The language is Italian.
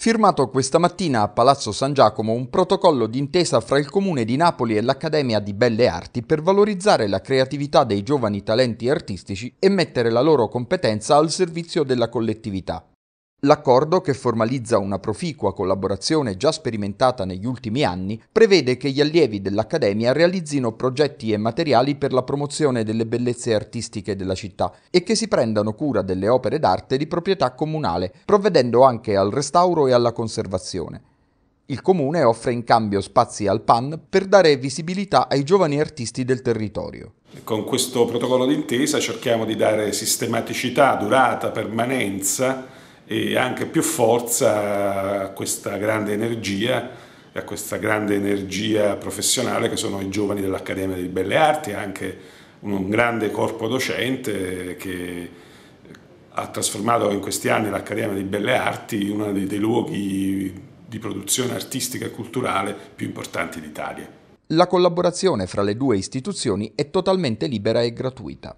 Firmato questa mattina a Palazzo San Giacomo un protocollo d'intesa fra il Comune di Napoli e l'Accademia di Belle Arti per valorizzare la creatività dei giovani talenti artistici e mettere la loro competenza al servizio della collettività. L'accordo, che formalizza una proficua collaborazione già sperimentata negli ultimi anni, prevede che gli allievi dell'Accademia realizzino progetti e materiali per la promozione delle bellezze artistiche della città e che si prendano cura delle opere d'arte di proprietà comunale, provvedendo anche al restauro e alla conservazione. Il comune offre in cambio spazi al PAN per dare visibilità ai giovani artisti del territorio. Con questo protocollo d'intesa cerchiamo di dare sistematicità, durata, permanenza e anche più forza a questa grande energia a questa grande energia professionale che sono i giovani dell'Accademia delle Belle Arti, anche un grande corpo docente che ha trasformato in questi anni l'Accademia delle Belle Arti in uno dei luoghi di produzione artistica e culturale più importanti d'Italia. La collaborazione fra le due istituzioni è totalmente libera e gratuita.